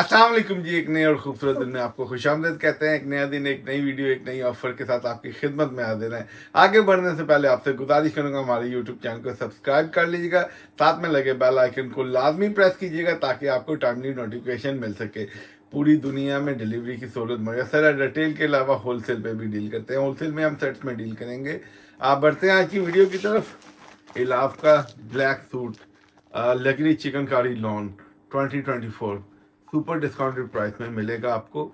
असलम जी एक नए और खूबसूरत दिन में आपको खुश आमदेद कहते हैं एक नया दिन एक नई वीडियो एक नई ऑफर के साथ आपकी खिदमत में आ रहे हैं आगे बढ़ने से पहले आपसे गुजारिश करूंगा हमारे यूट्यूब चैनल को सब्सक्राइब कर लीजिएगा साथ में लगे बेल आइकन को लाजमी प्रेस कीजिएगा ताकि आपको टाइमली नोटिफिकेशन मिल सके पूरी दुनिया में डिलीवरी की सहूलत मैसर है रिटेल के अलावा होलसेल पे भी डील करते हैं होलसेल में हम सेट्स में डील करेंगे आप बढ़ते हैं आज की वीडियो की तरफ इलाफ का ब्लैक सूट लकड़ी chikan long twenty super discounted price में मिलेगा आपको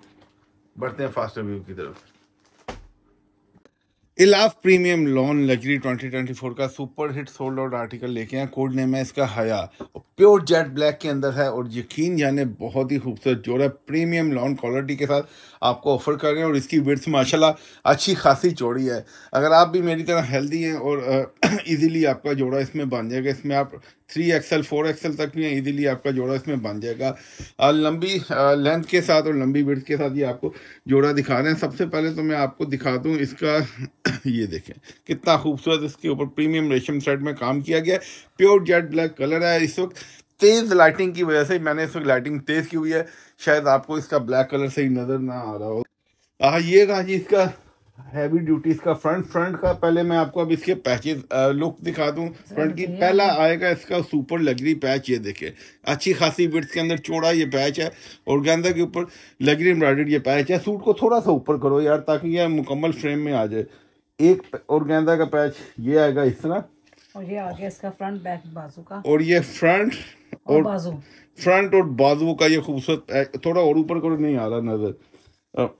बढ़ते हैं फास्ट रिव्यू की तरफ इलाफ प्रीमियम लॉन लग्जरी 2024 का super hit sold out article लेके आए कोड नेम है इसका हया प्योर जेट ब्लैक के अंदर है और यकीन जाने बहुत ही खूबसूरत है प्रीमियम लॉन क्वालिटी के साथ आपको ऑफर कर रहे हैं और इसकी विड्स माशाल्लाह अच्छी खासी चौड़ी है अगर आप भी मेरी तरह हेल्दी हैं और इजीली आपका जोड़ा इसमें बन जाएगा इसमें आप थ्री एक्सएल फोर एक्सएल तक भी इजीली आपका जोड़ा इसमें बन जाएगा लंबी लेंथ के साथ और लंबी ब्रथ के साथ ये आपको जोड़ा दिखा रहे हैं सबसे पहले तो मैं आपको दिखा दूँ इसका ये देखें कितना खूबसूरत इसके ऊपर प्रीमियम रेशम थ्रेड में काम किया गया प्योर जेड ब्लैक कलर है इस वक्त तेज़ लाइटिंग की वजह से मैंने इस वक्त लाइटिंग तेज़ की हुई है शायद आपको इसका ब्लैक कलर सही नज़र ना आ रहा हो हाँ ये रहा जी इसका हैवी ड्यूटीज का फ्रंट फ्रंट का पहले मैं आपको अब इसके पैचेस लुक दिखा दूं फ्रंट की पहला आएगा इसका सुपर लग्जरी पैच ये देखे अच्छी खासी बिट्स के अंदर चौड़ा ये पैच है और गेंदा के ऊपर लग्जरी एम्ब्रॉयडर्ड ये पैच है सूट को थोड़ा सा ऊपर करो यार ताकि ये मुकम्मल फ्रेम में आ जाए एक और गेंदा का पैच ये आएगा इस तरह और ये आगे इसका फ्रंट बैक बाजू का और ये फ्रंट और, और बाजू फ्रंट और बाजू का ये खूबसूरत थोड़ा और ऊपर करो नहीं आ रहा नजर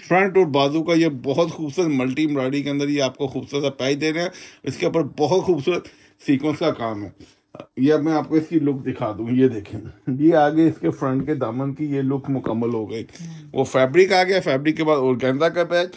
फ्रंट और बाजू का ये बहुत खूबसूरत मल्टी एम्ब्रॉयडरी के अंदर ये आपको खूबसूरत सा पैच दे रहे हैं इसके ऊपर बहुत खूबसूरत सीक्वेंस का काम है ये अब मैं आपको इसकी लुक दिखा दूँ ये देखें ये आगे इसके फ्रंट के दामन की ये लुक मुकम्मल हो गई वो फैब्रिक आ गया फैब्रिक के बाद और गेंदा का पैच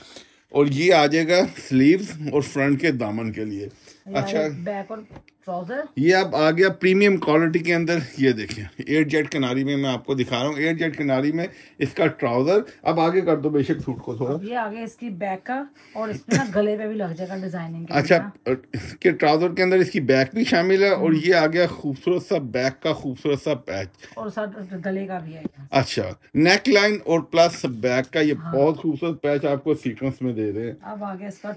और ये आ जाएगा स्लीव्स और फ्रंट के दामन के लिए अच्छा बैक और ट्राउजर ये अब आ गया प्रीमियम क्वालिटी के अंदर ये देखिए एयर जेट किनारी में मैं आपको दिखा रहा हूँ एयर जेट किनारी में इसका ट्राउजर अब आगे कर दो बेशक सूट को थोड़ा ये आगे इसकी बैक का और इसमें ना गले पे भी लग जाएगा डिजाइनिंग अच्छा इसके ट्राउजर के अंदर इसकी बैक भी शामिल है और हम्म। ये आ गया खूबसूरत सा बैक का खूबसूरत सा पैच और साथ गले का भी है अच्छा नेक लाइन और प्लस बैक का ये हाँ। बहुत खूबसूरत पैच आपको सीक्वेंस में दे रहे हैं अब आगे इसका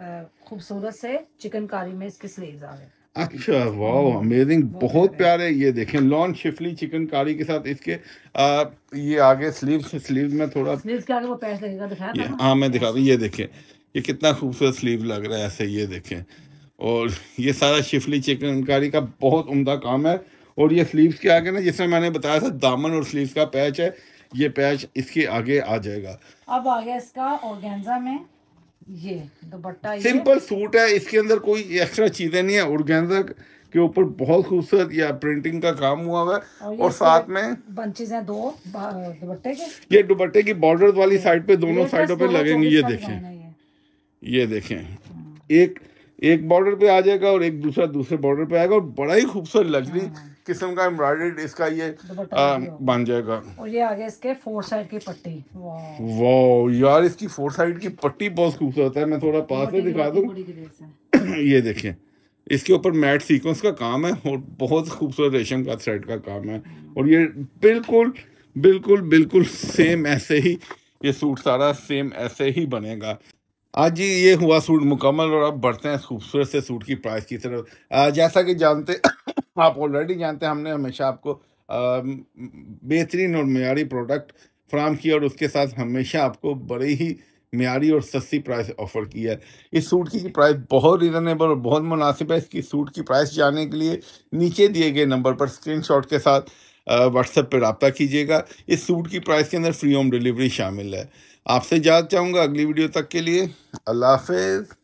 खूबसूरत से चिकनकारी में इसके स्लीव आ गए अच्छा वाह अमेजिंग बहुत प्यारे ये देखें लॉन शिफली चिकन कारी के साथ इसके आ, ये आगे स्लीव स्लीव में थोड़ा स्लीव के आगे वो पैच लगेगा दिखाया हाँ मैं दिखा ये देखें ये कितना खूबसूरत स्लीव लग रहा है ऐसे ये देखें और ये सारा शिफली चिकन कारी का बहुत उम्दा काम है और ये स्लीव्स के आगे ना जिसमें मैंने बताया था दामन और स्लीव का पैच है ये पैच इसके आगे आ जाएगा अब आ गया इसका ऑर्गेंजा में ये दुपट्टा सिंपल सूट है इसके अंदर कोई एक्स्ट्रा चीजें नहीं है ऑर्गेन्जा के ऊपर बहुत खूबसूरत या प्रिंटिंग का काम हुआ हुआ और, और साथ में बंचेज हैं दो दुपट्टे के ये दुपट्टे की बॉर्डर वाली साइड पे दोनों साइडों पे लगेंगे ये देखें ये हाँ। देखें एक एक बॉर्डर पे आ जाएगा और एक दूसरा दूसरे बॉर्डर पे आएगा और बड़ा ही खूबसूरत लग्जरी हाँ, हाँ। किस्म का एम्ब्रॉयडर्ड इसका ये बन जाएगा और ये आगे इसके फोर साइड की पट्टी वाह यार इसकी फोर साइड की पट्टी बहुत खूबसूरत है मैं थोड़ा पास से दिखा दूँ ये देखें इसके ऊपर मैट सीक्वेंस का काम है और बहुत खूबसूरत रेशम का थ्रेड का काम है हाँ। और ये बिल्कुल बिल्कुल बिल्कुल सेम ऐसे ही ये सूट सारा सेम ऐसे ही बनेगा आज जी ये हुआ सूट मुकम्मल और अब बढ़ते हैं खूबसूरत से सूट की प्राइस की तरफ जैसा कि जानते आप ऑलरेडी जानते हैं हमने हमेशा आपको बेहतरीन और मीरी प्रोडक्ट फ्राहम किया और उसके साथ हमेशा आपको बड़े ही मीरी और सस्ती प्राइस ऑफ़र की है इस सूट की प्राइस बहुत रिजनेबल और बहुत मुनासिब है इसकी सूट की प्राइस जानने के लिए नीचे दिए गए नंबर पर स्क्रीन के साथ व्हाट्सएप पर रबता कीजिएगा इस सूट की प्राइस के अंदर फ्री होम डिलीवरी शामिल है आपसे याद चाहूँगा अगली वीडियो तक के लिए अल्लाह हाफ